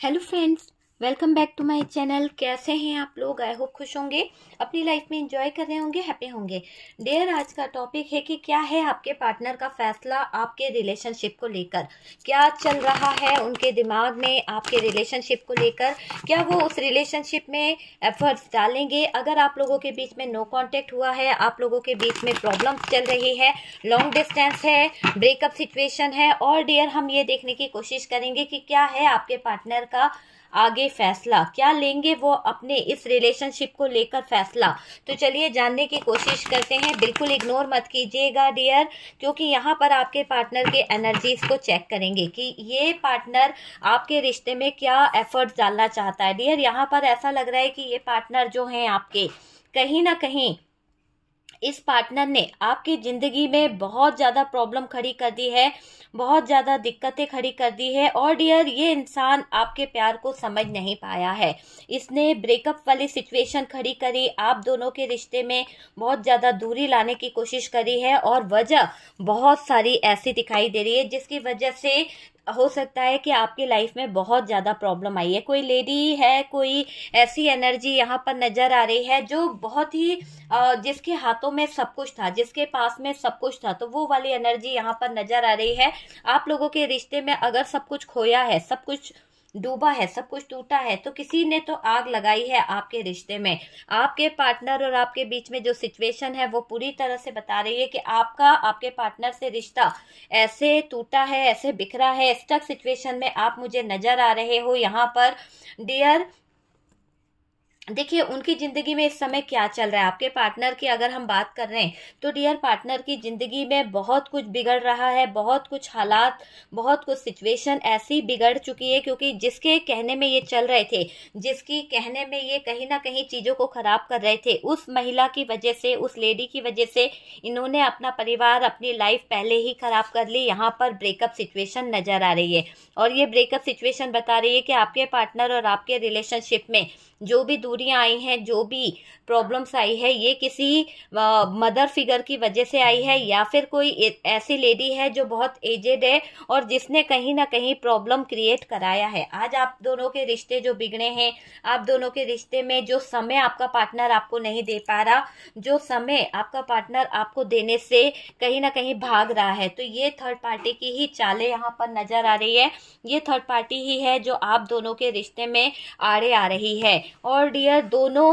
Hello friends, welcome back to my channel कैसे हैं आप लोग आई होप खुश होंगे अपनी लाइफ में एंजॉय कर रहे होंगे हैप्पी होंगे डेयर आज का टॉपिक है कि क्या है आपके पार्टनर का फैसला आपके रिलेशनशिप को लेकर क्या चल रहा है उनके दिमाग में आपके रिलेशनशिप को लेकर क्या वो उस रिलेशनशिप में एफर्ट्स डालेंगे अगर आप लोगों के बीच में नो कॉन्टेक्ट हुआ है आप लोगों के बीच में प्रॉब्लम चल रही है लॉन्ग डिस्टेंस है ब्रेकअप सिचुएशन है और डेयर हम ये देखने की कोशिश करेंगे कि क्या है आपके पार्टनर का आगे फैसला क्या लेंगे वो अपने इस रिलेशनशिप को लेकर फैसला तो चलिए जानने की कोशिश करते हैं बिल्कुल इग्नोर मत कीजिएगा डियर क्योंकि यहाँ पर आपके पार्टनर के एनर्जीज को चेक करेंगे कि ये पार्टनर आपके रिश्ते में क्या एफर्ट डालना चाहता है डियर यहाँ पर ऐसा लग रहा है कि ये पार्टनर जो हैं आपके कहीं ना कहीं इस पार्टनर ने आपकी ज़िंदगी में बहुत ज़्यादा प्रॉब्लम खड़ी कर दी है बहुत ज़्यादा दिक्कतें खड़ी कर दी है और डियर ये इंसान आपके प्यार को समझ नहीं पाया है इसने ब्रेकअप वाली सिचुएशन खड़ी करी आप दोनों के रिश्ते में बहुत ज़्यादा दूरी लाने की कोशिश करी है और वजह बहुत सारी ऐसी दिखाई दे रही है जिसकी वजह से हो सकता है कि आपके लाइफ में बहुत ज़्यादा प्रॉब्लम आई है कोई लेडी है कोई ऐसी एनर्जी यहाँ पर नज़र आ रही है जो बहुत ही जिसके हाथों में सब कुछ था जिसके पास में सब कुछ था तो वो वाली एनर्जी यहाँ पर नज़र आ रही है आप लोगों के रिश्ते में अगर सब कुछ खोया है सब कुछ डूबा है सब कुछ टूटा है तो किसी ने तो आग लगाई है आपके रिश्ते में आपके पार्टनर और आपके बीच में जो सिचुएशन है वो पूरी तरह से बता रही है कि आपका आपके पार्टनर से रिश्ता ऐसे टूटा है ऐसे बिखरा है स्टक सिचुएशन में आप मुझे नजर आ रहे हो यहाँ पर डियर देखिए उनकी ज़िंदगी में इस समय क्या चल रहा है आपके पार्टनर की अगर हम बात कर रहे हैं तो डियर पार्टनर की ज़िंदगी में बहुत कुछ बिगड़ रहा है बहुत कुछ हालात बहुत कुछ सिचुएशन ऐसी बिगड़ चुकी है क्योंकि जिसके कहने में ये चल रहे थे जिसकी कहने में ये कहीं ना कहीं चीज़ों को ख़राब कर रहे थे उस महिला की वजह से उस लेडी की वजह से इन्होंने अपना परिवार अपनी लाइफ पहले ही ख़राब कर ली यहाँ पर ब्रेकअप सिचुएशन नज़र आ रही है और ये ब्रेकअप सिचुएशन बता रही है कि आपके पार्टनर और आपके रिलेशनशिप में जो भी दूर मजबूरियाँ आई हैं जो भी प्रॉब्लम्स आई है ये किसी मदर फिगर की वजह से आई है या फिर कोई ऐसी लेडी है जो बहुत एजेड है और जिसने कहीं ना कहीं प्रॉब्लम क्रिएट कराया है आज आप दोनों के रिश्ते जो बिगड़े हैं आप दोनों के रिश्ते में जो समय आपका पार्टनर आपको नहीं दे पा रहा जो समय आपका पार्टनर आपको देने से कहीं ना कहीं भाग रहा है तो ये थर्ड पार्टी की ही चाले यहाँ पर नजर आ रही है ये थर्ड पार्टी ही है जो आप दोनों के रिश्ते में आड़े आ रही है और डियर दोनों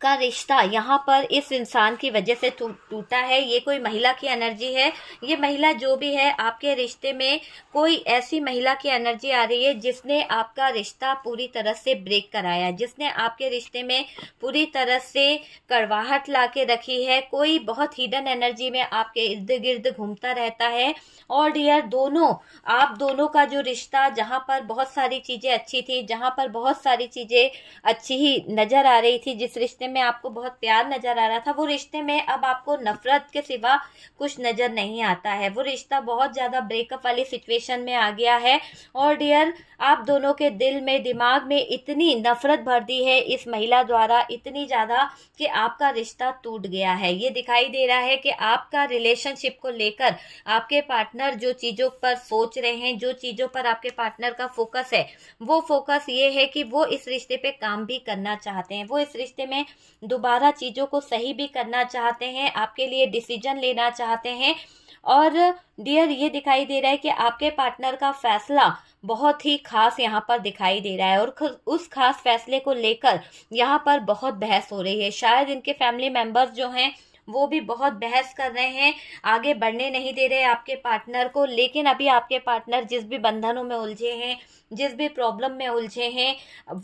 का रिश्ता यहाँ पर इस इंसान की वजह से टूटा है ये कोई महिला की एनर्जी है ये महिला जो भी है आपके रिश्ते में कोई ऐसी महिला की एनर्जी आ रही है जिसने आपका रिश्ता पूरी तरह से ब्रेक कराया जिसने आपके रिश्ते में पूरी तरह से करवाहट ला के रखी है कोई बहुत हिडन एनर्जी में आपके इर्द गिर्द घूमता रहता है और डियर दोनों आप दोनों का जो रिश्ता जहाँ पर बहुत सारी चीज़ें अच्छी थी जहाँ पर बहुत सारी चीज़ें अच्छी ही नज़र आ रही थी जिस रिश्ते रिश्ते में आपको बहुत प्यार नज़र आ रहा था वो रिश्ते में अब आपको नफरत के सिवा कुछ नज़र नहीं आता है वो रिश्ता बहुत ज़्यादा ब्रेकअप वाली सिचुएशन में आ गया है और डियर आप दोनों के दिल में दिमाग में इतनी नफरत भर दी है इस महिला द्वारा इतनी ज़्यादा कि आपका रिश्ता टूट गया है ये दिखाई दे रहा है कि आपका रिलेशनशिप को लेकर आपके पार्टनर जो चीज़ों पर सोच रहे हैं जो चीज़ों पर आपके पार्टनर का फोकस है वो फोकस ये है कि वो इस रिश्ते पे काम भी करना चाहते हैं वो इस रिश्ते में दोबारा चीज़ों को सही भी करना चाहते हैं आपके लिए डिसीजन लेना चाहते हैं और डियर ये दिखाई दे रहा है कि आपके पार्टनर का फैसला बहुत ही खास यहाँ पर दिखाई दे रहा है और उस खास फैसले को लेकर यहाँ पर बहुत बहस हो रही है शायद इनके फैमिली मेम्बर्स जो हैं वो भी बहुत बहस कर रहे हैं आगे बढ़ने नहीं दे रहे आपके पार्टनर को लेकिन अभी आपके पार्टनर जिस भी बंधनों में उलझे हैं जिस भी प्रॉब्लम में उलझे हैं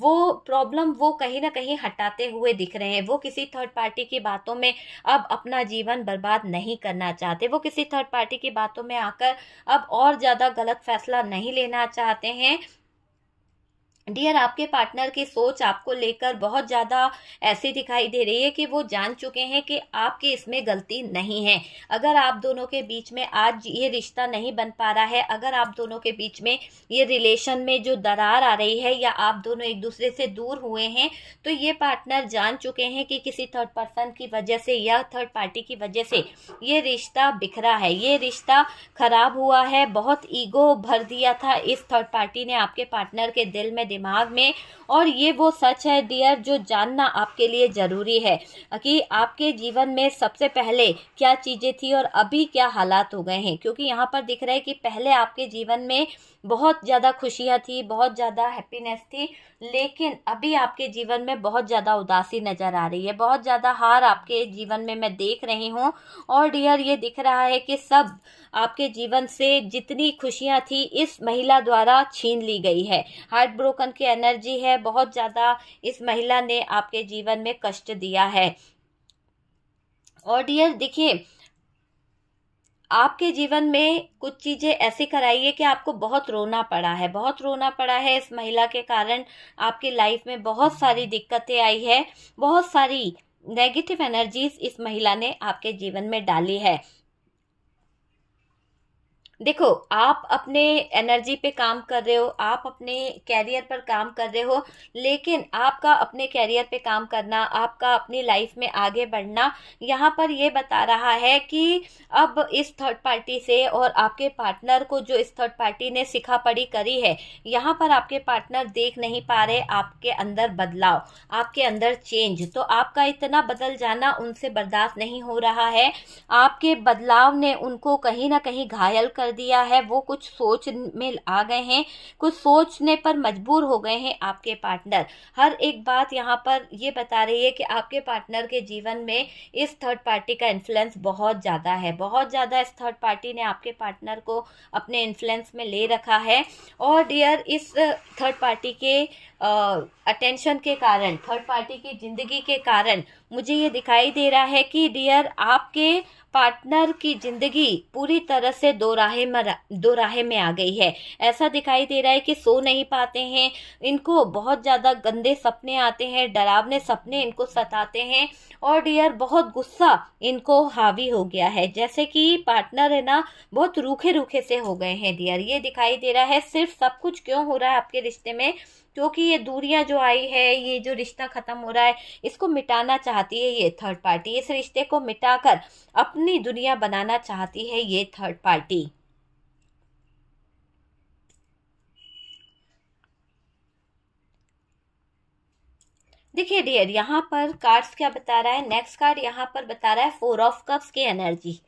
वो प्रॉब्लम वो कहीं ना कहीं हटाते हुए दिख रहे हैं वो किसी थर्ड पार्टी की बातों में अब अपना जीवन बर्बाद नहीं करना चाहते वो किसी थर्ड पार्टी की बातों में आकर अब और ज़्यादा गलत फैसला नहीं लेना चाहते हैं डियर आपके पार्टनर की सोच आपको लेकर बहुत ज़्यादा ऐसी दिखाई दे रही है कि वो जान चुके हैं कि आपके इसमें गलती नहीं है अगर आप दोनों के बीच में आज ये रिश्ता नहीं बन पा रहा है अगर आप दोनों के बीच में ये रिलेशन में जो दरार आ रही है या आप दोनों एक दूसरे से दूर हुए हैं तो ये पार्टनर जान चुके हैं कि किसी थर्ड पर्सन की वजह से या थर्ड पार्टी की वजह से ये रिश्ता बिखरा है ये रिश्ता ख़राब हुआ है बहुत ईगो भर दिया था इस थर्ड पार्टी ने आपके पार्टनर के दिल में दिमाग में और ये वो सच है डियर जो जानना आपके लिए ज़रूरी है कि आपके जीवन में सबसे पहले क्या चीज़ें थी और अभी क्या हालात हो गए हैं क्योंकि यहाँ पर दिख रहा है कि पहले आपके जीवन में बहुत ज़्यादा खुशियाँ थी बहुत ज़्यादा हैप्पीनेस थी लेकिन अभी आपके जीवन में बहुत ज़्यादा उदासी नज़र आ रही है बहुत ज़्यादा हार आपके जीवन में मैं देख रही हूँ और डियर ये दिख रहा है कि सब आपके जीवन से जितनी खुशियां थी इस महिला द्वारा छीन ली गई है हार्ट ब्रोकन की एनर्जी है बहुत ज़्यादा इस महिला ने आपके जीवन में कष्ट दिया है और डियर देखिए आपके जीवन में कुछ चीज़ें ऐसी कराई है कि आपको बहुत रोना पड़ा है बहुत रोना पड़ा है इस महिला के कारण आपकी लाइफ में बहुत सारी दिक्कतें आई है बहुत सारी नेगेटिव एनर्जीज इस महिला ने आपके जीवन में डाली है देखो आप अपने एनर्जी पे काम कर रहे हो आप अपने कैरियर पर काम कर रहे हो लेकिन आपका अपने कैरियर पे काम करना आपका अपनी लाइफ में आगे बढ़ना यहाँ पर ये बता रहा है कि अब इस थर्ड पार्टी से और आपके पार्टनर को जो इस थर्ड पार्टी ने सिखा पड़ी करी है यहाँ पर आपके पार्टनर देख नहीं पा रहे आपके अंदर बदलाव आपके अंदर चेंज तो आपका इतना बदल जाना उनसे बर्दाश्त नहीं हो रहा है आपके बदलाव ने उनको कहीं ना कहीं घायल कर दिया है वो कुछ सोच में आ गए हैं कुछ सोचने पर मजबूर हो गए हैं आपके पार्टनर हर एक बात यहाँ पर ये बता रही है कि आपके पार्टनर के जीवन में इस थर्ड पार्टी का इन्फ्लुएंस बहुत ज़्यादा है बहुत ज़्यादा इस थर्ड पार्टी ने आपके पार्टनर को अपने इन्फ्लुएंस में ले रखा है और डियर इस थर्ड पार्टी के अटेंशन के कारण थर्ड पार्टी की ज़िंदगी के कारण मुझे ये दिखाई दे रहा है कि डियर आपके पार्टनर की जिंदगी पूरी तरह से दो राहे में दो राहे में आ गई है ऐसा दिखाई दे रहा है कि सो नहीं पाते हैं इनको बहुत ज़्यादा गंदे सपने आते हैं डरावने सपने इनको सताते हैं और डियर बहुत गुस्सा इनको हावी हो गया है जैसे कि पार्टनर है ना बहुत रूखे रूखे से हो गए हैं डियर ये दिखाई दे रहा है सिर्फ सब कुछ क्यों हो रहा है आपके रिश्ते में क्योंकि ये दूरियां जो आई है ये जो रिश्ता ख़त्म हो रहा है इसको मिटाना चाहती है ये थर्ड पार्टी इस रिश्ते को मिटाकर अपनी दुनिया बनाना चाहती है ये थर्ड पार्टी देखिए डियर यहाँ पर कार्ड्स क्या बता रहा है नेक्स्ट कार्ड यहाँ पर बता रहा है फोर ऑफ कप्स की एनर्जी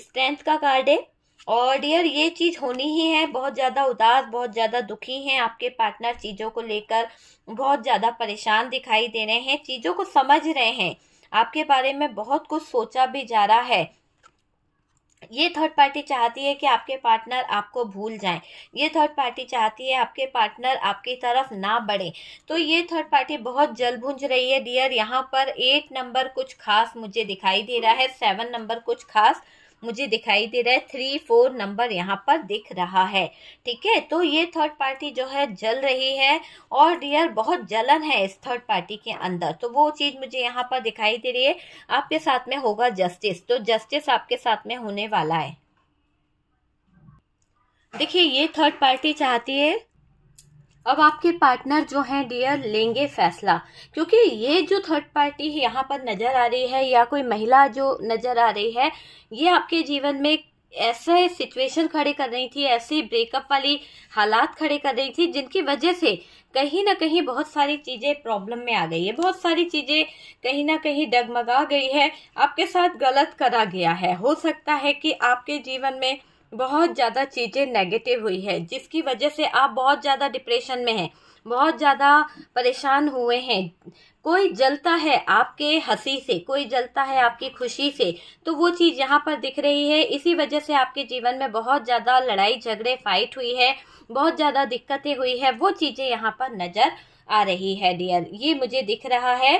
स्ट्रेंथ का कार्ड है और डियर ये चीज़ होनी ही है बहुत ज़्यादा उदास बहुत ज़्यादा दुखी हैं आपके पार्टनर चीज़ों को लेकर बहुत ज़्यादा परेशान दिखाई दे रहे हैं चीज़ों को समझ रहे हैं आपके बारे में बहुत कुछ सोचा भी जा रहा है ये थर्ड पार्टी चाहती है कि आपके पार्टनर आपको भूल जाएं ये थर्ड पार्टी चाहती है आपके पार्टनर आपकी तरफ ना बढ़े तो ये थर्ड पार्टी बहुत जल भूंज रही है डियर यहाँ पर एट नंबर कुछ खास मुझे दिखाई दे रहा है सेवन नंबर कुछ खास मुझे दिखाई दे रहा है थ्री फोर नंबर यहाँ पर दिख रहा है ठीक है तो ये थर्ड पार्टी जो है जल रही है और डियर बहुत जलन है इस थर्ड पार्टी के अंदर तो वो चीज़ मुझे यहाँ पर दिखाई दे रही है आपके साथ में होगा जस्टिस तो जस्टिस आपके साथ में होने वाला है देखिए ये थर्ड पार्टी चाहती है अब आपके पार्टनर जो हैं डियर लेंगे फैसला क्योंकि ये जो थर्ड पार्टी यहाँ पर नज़र आ रही है या कोई महिला जो नज़र आ रही है ये आपके जीवन में ऐसे सिचुएशन खड़े कर रही थी ऐसे ब्रेकअप वाली हालात खड़े कर रही थी जिनकी वजह से कहीं ना कहीं बहुत सारी चीज़ें प्रॉब्लम में आ गई है बहुत सारी चीज़ें कहीं ना कहीं डगमगा गई है आपके साथ गलत करा गया है हो सकता है कि आपके जीवन में बहुत ज़्यादा चीज़ें नेगेटिव हुई है जिसकी वजह से आप बहुत ज़्यादा डिप्रेशन में हैं बहुत ज़्यादा परेशान हुए हैं कोई जलता है आपके हंसी से कोई जलता है आपकी खुशी से तो वो चीज़ यहाँ पर दिख रही है इसी वजह से आपके जीवन में बहुत ज़्यादा लड़ाई झगड़े फाइट हुई है बहुत ज़्यादा दिक्कतें हुई है वो चीज़ें यहाँ पर नज़र आ रही है डियर ये मुझे दिख रहा है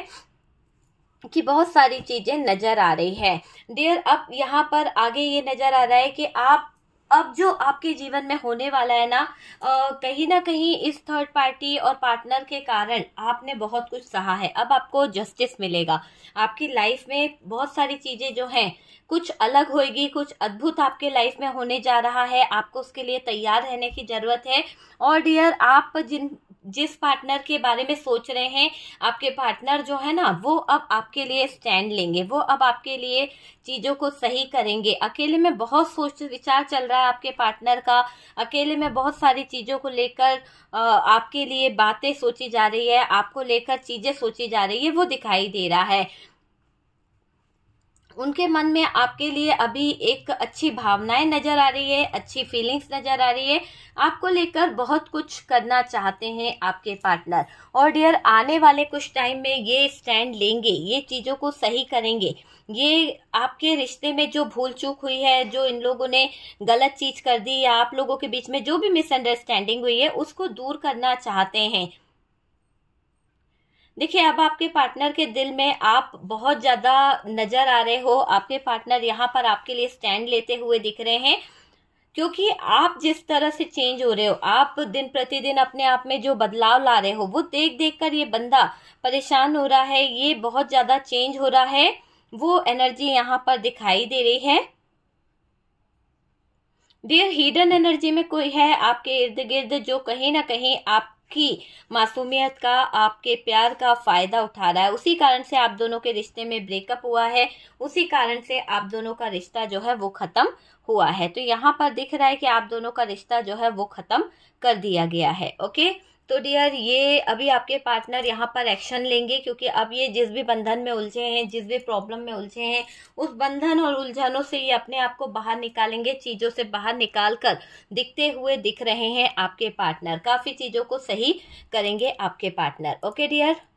कि बहुत सारी चीज़ें नज़र आ रही है डियर अब यहाँ पर आगे ये नज़र आ रहा है कि आप अब जो आपके जीवन में होने वाला है ना कहीं ना कहीं इस थर्ड पार्टी और पार्टनर के कारण आपने बहुत कुछ सहा है अब आपको जस्टिस मिलेगा आपकी लाइफ में बहुत सारी चीज़ें जो हैं कुछ अलग होएगी कुछ अद्भुत आपके लाइफ में होने जा रहा है आपको उसके लिए तैयार रहने की ज़रूरत है और डियर आप जिन जिस पार्टनर के बारे में सोच रहे हैं आपके पार्टनर जो है ना वो अब आपके लिए स्टैंड लेंगे वो अब आपके लिए चीज़ों को सही करेंगे अकेले में बहुत सोच विचार चल रहा है आपके पार्टनर का अकेले में बहुत सारी चीज़ों को लेकर आपके लिए बातें सोची जा रही है आपको लेकर चीज़ें सोची जा रही है वो दिखाई दे रहा है उनके मन में आपके लिए अभी एक अच्छी भावनाएं नज़र आ रही है अच्छी फीलिंग्स नज़र आ रही है आपको लेकर बहुत कुछ करना चाहते हैं आपके पार्टनर और डियर आने वाले कुछ टाइम में ये स्टैंड लेंगे ये चीज़ों को सही करेंगे ये आपके रिश्ते में जो भूल चूक हुई है जो इन लोगों ने गलत चीज़ कर दी या आप लोगों के बीच में जो भी मिसअंडरस्टैंडिंग हुई है उसको दूर करना चाहते हैं देखिए अब आपके पार्टनर के दिल में आप बहुत ज्यादा नजर आ रहे हो आपके पार्टनर यहाँ पर आपके लिए स्टैंड लेते हुए दिख रहे हैं क्योंकि आप जिस तरह से चेंज हो रहे हो आप दिन प्रतिदिन अपने आप में जो बदलाव ला रहे हो वो देख देख कर ये बंदा परेशान हो रहा है ये बहुत ज्यादा चेंज हो रहा है वो एनर्जी यहाँ पर दिखाई दे रही है डियर हिडन एनर्जी में कोई है आपके इर्द गिर्द जो कहीं ना कहीं आप आपकी मासूमियत का आपके प्यार का फ़ायदा उठा रहा है उसी कारण से आप दोनों के रिश्ते में ब्रेकअप हुआ है उसी कारण से आप दोनों का रिश्ता जो है वो ख़त्म हुआ है तो यहाँ पर दिख रहा है कि आप दोनों का रिश्ता जो है वो ख़त्म कर दिया गया है ओके तो डियर ये अभी आपके पार्टनर यहाँ पर एक्शन लेंगे क्योंकि अब ये जिस भी बंधन में उलझे हैं जिस भी प्रॉब्लम में उलझे हैं उस बंधन और उलझनों से ये अपने आप को बाहर निकालेंगे चीज़ों से बाहर निकाल कर दिखते हुए दिख रहे हैं आपके पार्टनर काफ़ी चीज़ों को सही करेंगे आपके पार्टनर ओके डियर